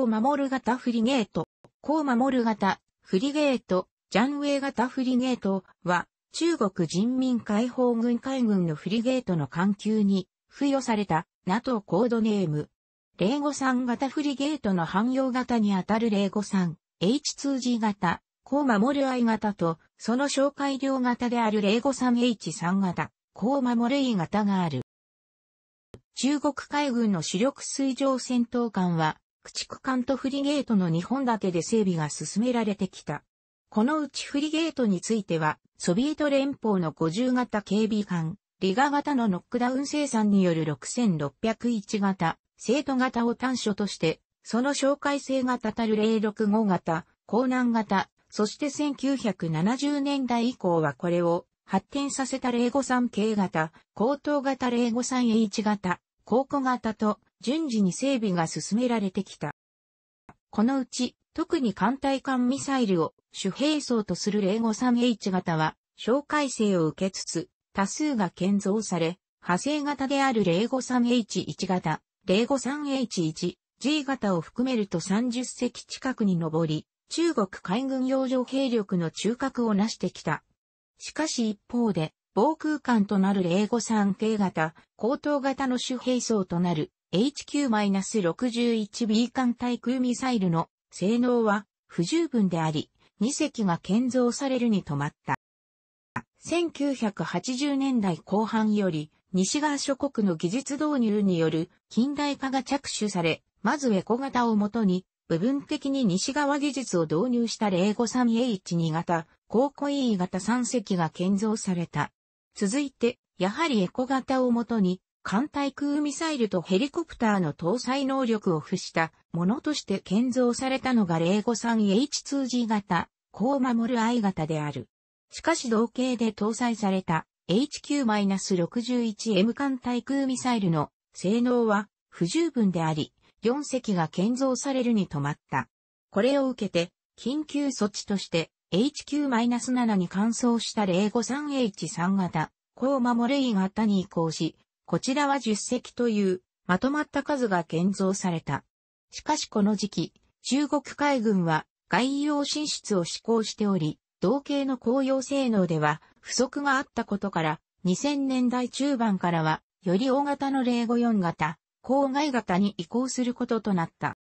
を守る型フリゲート、こう守る型、フリゲート、ジャンウェイ型フリゲートは、中国人民解放軍海軍のフリゲートの環級に付与された NATO コードネーム。零五三型フリゲートの汎用型にあたる零五三 H2G 型、こう守る I 型と、その紹介量型である零五三 H3 型、こう守る E 型がある。中国海軍の主力水上戦闘艦は、駆逐艦とフリゲートの2本立てで整備が進められてきた。このうちフリゲートについては、ソビエト連邦の50型警備艦、リガ型のノックダウン生産による6601型、生徒型を端緒として、その紹介性がたたる065型、高南型、そして1970年代以降はこれを発展させた053系型、高等型 053H 型、高古型と順次に整備が進められてきた。このうち、特に艦隊艦ミサイルを主兵装とする 053H 型は、小改正を受けつつ、多数が建造され、派生型である 053H1 型、053H1、G 型を含めると30隻近くに上り、中国海軍洋上兵力の中核を成してきた。しかし一方で、防空艦となる053系型、高等型の主兵装となる HQ-61B 艦対空ミサイルの性能は不十分であり、2隻が建造されるに止まった。1980年代後半より、西側諸国の技術導入による近代化が着手され、まずエコ型をもとに、部分的に西側技術を導入した 053H2 型、高庫 E 型3隻が建造された。続いて、やはりエコ型をもとに、艦対空ミサイルとヘリコプターの搭載能力を付したものとして建造されたのが 053H2G 型、高守る I 型である。しかし同型で搭載された HQ-61M 艦対空ミサイルの性能は不十分であり、4隻が建造されるに止まった。これを受けて、緊急措置として HQ-7 に換装した 053H3 型、高守 E 型に移行し、こちらは10隻という、まとまった数が建造された。しかしこの時期、中国海軍は外洋進出を志向しており、同型の公用性能では不足があったことから、2000年代中盤からは、より大型の054型、郊外型に移行することとなった。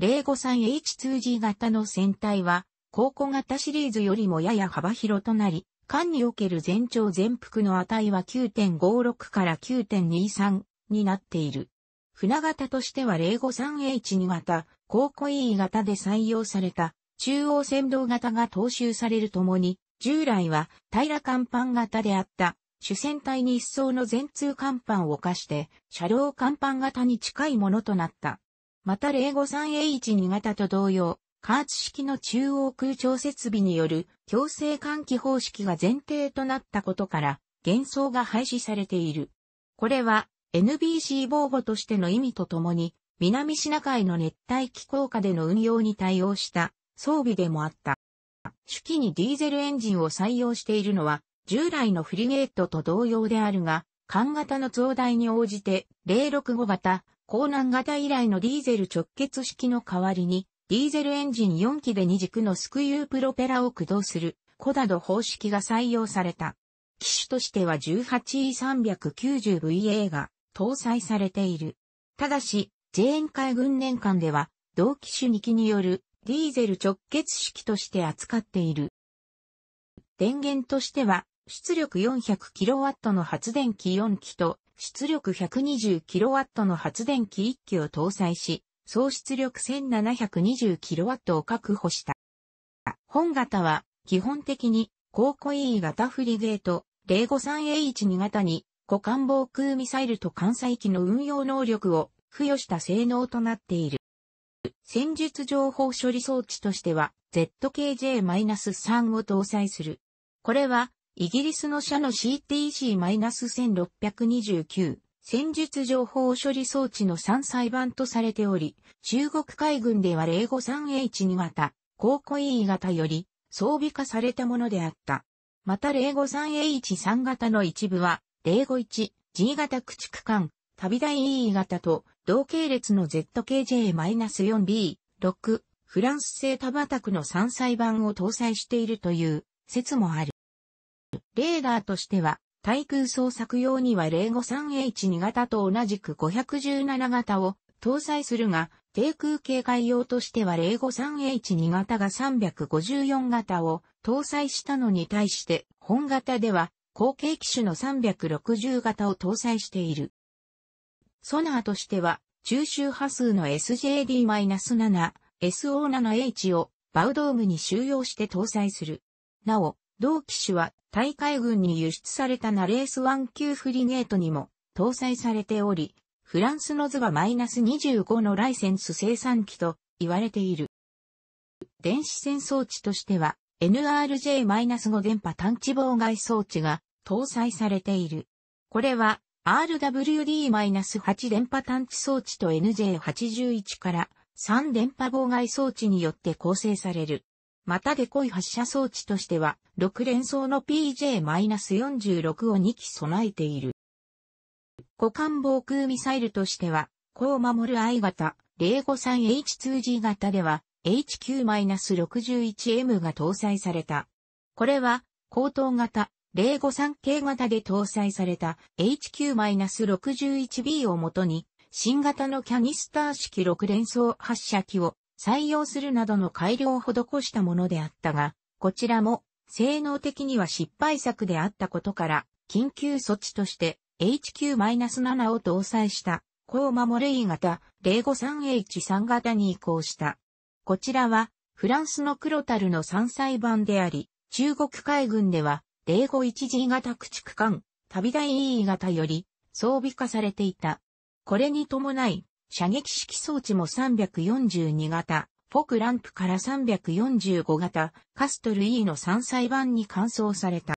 053H2G 型の船体は、高古型シリーズよりもやや幅広となり、間における全長全幅の値は9.56から9.23になっている。船型としては 053H2 型、高コイ型で採用された中央線道型が踏襲されるともに、従来は平甲板型であった主戦隊に一層の全通甲板を課して、車両甲板型に近いものとなった。また 053H2 型と同様、加圧式の中央空調設備による強制換気方式が前提となったことから、幻想が廃止されている。これは NBC 防護としての意味とともに、南シナ海の熱帯気候下での運用に対応した装備でもあった。手記にディーゼルエンジンを採用しているのは、従来のフリゲートと同様であるが、艦型の増大に応じて、065型、港南型以来のディーゼル直結式の代わりに、ディーゼルエンジン4機で2軸のスクユープロペラを駆動するコダド方式が採用された。機種としては 18E390VA が搭載されている。ただし、ン海軍年間では同機種2機によるディーゼル直結式として扱っている。電源としては出力 400kW の発電機4機と出力 120kW の発電機1機を搭載し、総出力 1720kW を確保した。本型は基本的に高固 E 型フリゲート 053H2 型に股間防空ミサイルと艦載機の運用能力を付与した性能となっている。戦術情報処理装置としては ZKJ-3 を搭載する。これはイギリスの社の CTC-1629 戦術情報処理装置の三菜版とされており、中国海軍では 053H 2型、高庫 E 型より装備化されたものであった。また 053H3 型の一部は、051G 型駆逐艦、旅大 E 型と、同系列の ZKJ-4B、6、フランス製タバタクの三菜版を搭載しているという説もある。レーダーとしては、対空捜索用には 053H2 型と同じく517型を搭載するが、低空警戒用としては 053H2 型が354型を搭載したのに対して、本型では後継機種の360型を搭載している。ソナーとしては、中周波数の SJD-7、SO7H をバウドームに収容して搭載する。なお、同機種は大海軍に輸出されたナレース1級フリゲートにも搭載されており、フランスの図はマイナス25のライセンス生産機と言われている。電子戦装置としては NRJ-5 電波探知妨害装置が搭載されている。これは RWD-8 電波探知装置と NJ81 から3電波妨害装置によって構成される。またデコイ発射装置としては、6連装の PJ-46 を2機備えている。互換防空ミサイルとしては、こう守る I 型、053H2G 型では、HQ-61M が搭載された。これは、高等型、053系型で搭載された HQ-61B をもとに、新型のキャニスター式6連装発射機を採用するなどの改良を施したものであったが、こちらも性能的には失敗作であったことから、緊急措置として HQ-7 を搭載した高守れ型 053H3 型に移行した。こちらはフランスのクロタルの山菜版であり、中国海軍では 051G 型駆逐艦、旅大 E 型より装備化されていた。これに伴い、射撃式装置も342型、フォクランプから345型、カストル E の3歳版に換装された。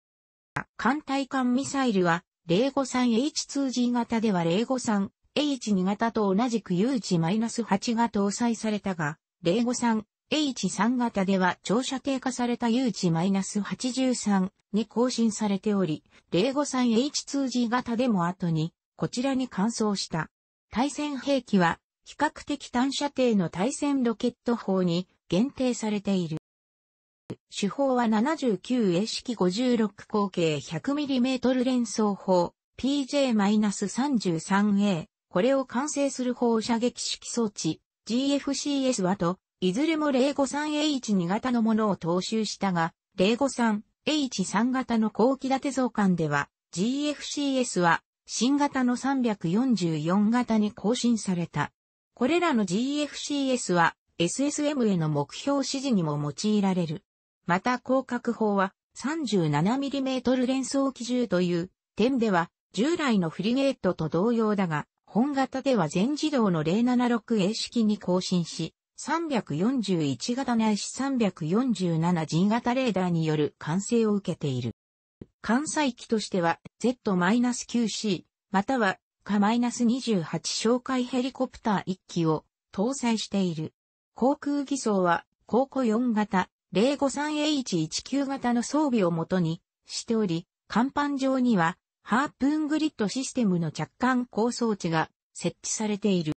艦隊艦ミサイルは、053H2G 型では 053H2 型と同じく u ス8が搭載されたが、053H3 型では長射程化された UG-83 に更新されており、053H2G 型でも後に、こちらに換装した。対戦兵器は、比較的短射程の対戦ロケット砲に限定されている。手法は 79A 式56口径 100mm 連装砲 PJ-33A。これを完成する放射撃式装置 GFCS はと、いずれも 053H2 型のものを踏襲したが、053H3 型の後期立て増刊では GFCS は新型の344型に更新された。これらの GFCS は SSM への目標指示にも用いられる。また広角砲は 37mm 連装機銃という点では従来のフリゲートと同様だが、本型では全自動の 076A 式に更新し、341型ないし 347G 型レーダーによる完成を受けている。関西機としては Z-9C またはか -28 哨戒ヘリコプター1機を搭載している。航空偽装は、高庫4型、053H19 型の装備をもとにしており、甲板上には、ハープングリッドシステムの着艦構装置が設置されている。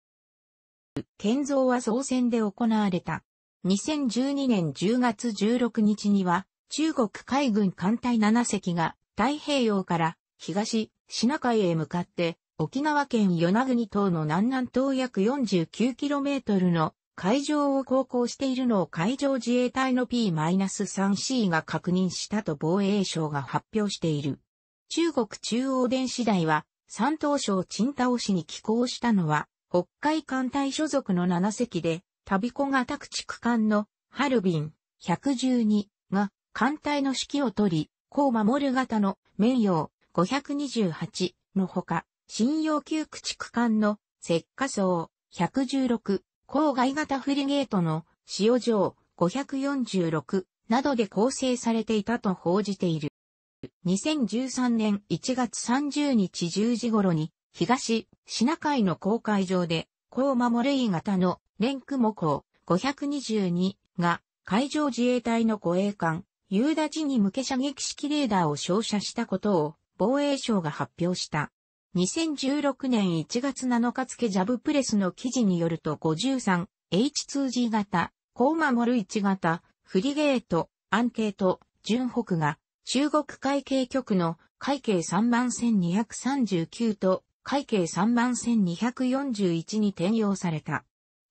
建造は総選で行われた。2012年10月16日には、中国海軍艦隊7隻が太平洋から東、シナ海へ向かって沖縄県与那国島の南南東約 49km の海上を航行しているのを海上自衛隊の P-3C が確認したと防衛省が発表している。中国中央電子台は山東省陳倒市に寄港したのは北海艦隊所属の7隻で、旅子型駆逐艦のハルビン112が艦隊の指揮を取り、高守る型の綿陽528のほか、新要求駆逐艦の石化層116、郊外型フリゲートの塩城546などで構成されていたと報じている。2013年1月30日10時頃に東シナ海の公海上で高守る型のレンクモコ522が海上自衛隊の護衛艦夕立に向け射撃式レーダーを照射したことを防衛省が発表した。2016年1月7日付ジャブプレスの記事によると 53H2G 型、コウマモル1型、フリゲート、アンケート、純北が中国海警局の海警31239と海警31241に転用された。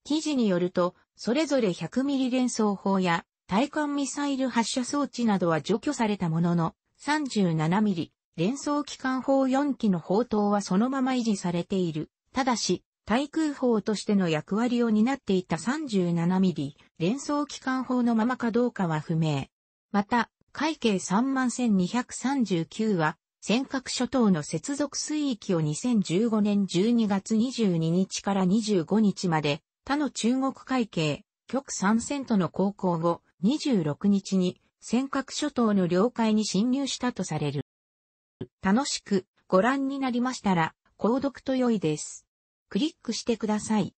記事によると、それぞれ1 0 0ミリ連装砲や対艦ミサイル発射装置などは除去されたものの、37ミリ、連装機関砲4機の砲塔はそのまま維持されている。ただし、対空砲としての役割を担っていた37ミリ、連装機関砲のままかどうかは不明。また、海警31239は、尖閣諸島の接続水域を2015年12月22日から25日まで、他の中国海警、極参戦との航行後、26日に尖閣諸島の領海に侵入したとされる。楽しくご覧になりましたら、購読と良いです。クリックしてください。